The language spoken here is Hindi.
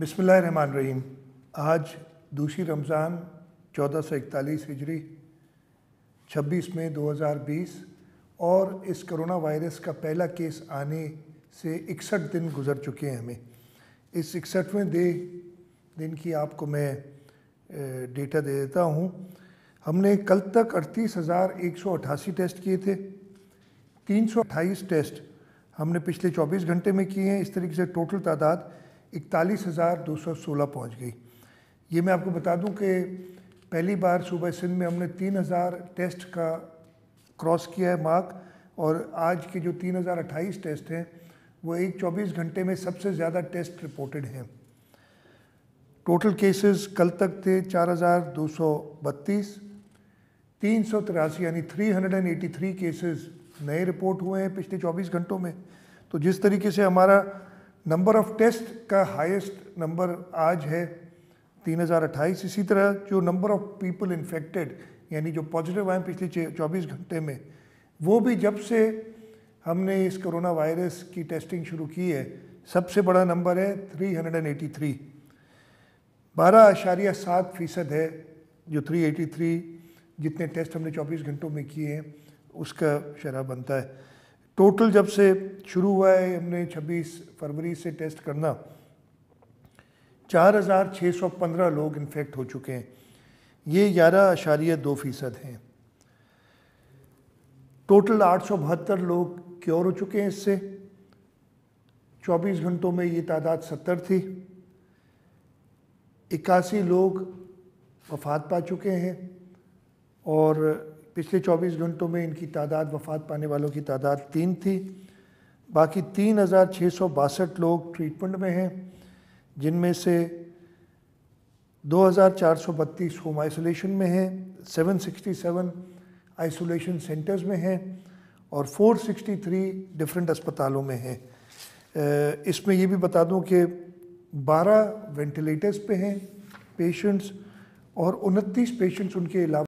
रहीम आज दूसरी रमज़ान चौदह सौ इकतालीस हिजरी छब्बीस मई दो हज़ार बीस और इस करोना वायरस का पहला केस आने से इकसठ दिन गुजर चुके हैं हमें इस इकसठवें दे दिन की आपको मैं डेटा दे देता हूँ हमने कल तक अड़तीस हज़ार एक सौ अट्ठासी टेस्ट किए थे तीन सौ अट्ठाईस टेस्ट हमने पिछले चौबीस घंटे में किए हैं इस तरीके से टोटल तादाद इकतालीस हज़ार दो सौ सोलह पहुँच गई ये मैं आपको बता दूं कि पहली बार सूबह सिंध में हमने तीन हज़ार टेस्ट का क्रॉस किया है मार्क और आज के जो तीन हज़ार अट्ठाईस टेस्ट हैं वो एक चौबीस घंटे में सबसे ज़्यादा टेस्ट रिपोर्टेड हैं टोटल केसेस कल तक थे चार हज़ार दो सौ बत्तीस तीन सौ तिरासी यानी three hundred and eighty three cases नए रिपोर्ट हुए हैं पिछले चौबीस घंटों में तो जिस तरीके से हमारा नंबर ऑफ टेस्ट का हाईएस्ट नंबर आज है तीन हज़ार अट्ठाईस इसी तरह जो नंबर ऑफ पीपल इन्फेक्टेड यानी जो पॉजिटिव आए पिछले चौबीस घंटे में वो भी जब से हमने इस कोरोना वायरस की टेस्टिंग शुरू की है सबसे बड़ा नंबर है three hundred and eighty three बारह आशारिया सात फीसद है जो थ्री एटी थ्री जितने टेस्ट हमने चौबीस घंटों में किए हैं उसका शराब बनता है टोटल जब से शुरू हुआ है हमने 26 फरवरी से टेस्ट करना 4,615 लोग इन्फेक्ट हो चुके हैं ये ग्यारह आशार्य दो फीसद हैं टोटल आठ लोग क्योर हो चुके हैं इससे 24 घंटों में ये तादाद 70 थी इक्यासी लोग वफात पा चुके हैं और पिछले 24 घंटों में इनकी तादाद वफात पाने वालों की तादाद तीन थी बाकी तीन हज़ार छः सौ बासठ लोग ट्रीटमेंट में हैं जिनमें से दो हज़ार चार सौ बत्तीस होम आइसोलेशन में हैं 767 आइसोलेशन सेंटर्स में हैं और 463 डिफरेंट अस्पतालों में हैं इसमें ये भी बता दूं कि 12 वेंटिलेटर्स पे हैं पेशेंट्स और उनतीस पेशेंट्स उनके अलावा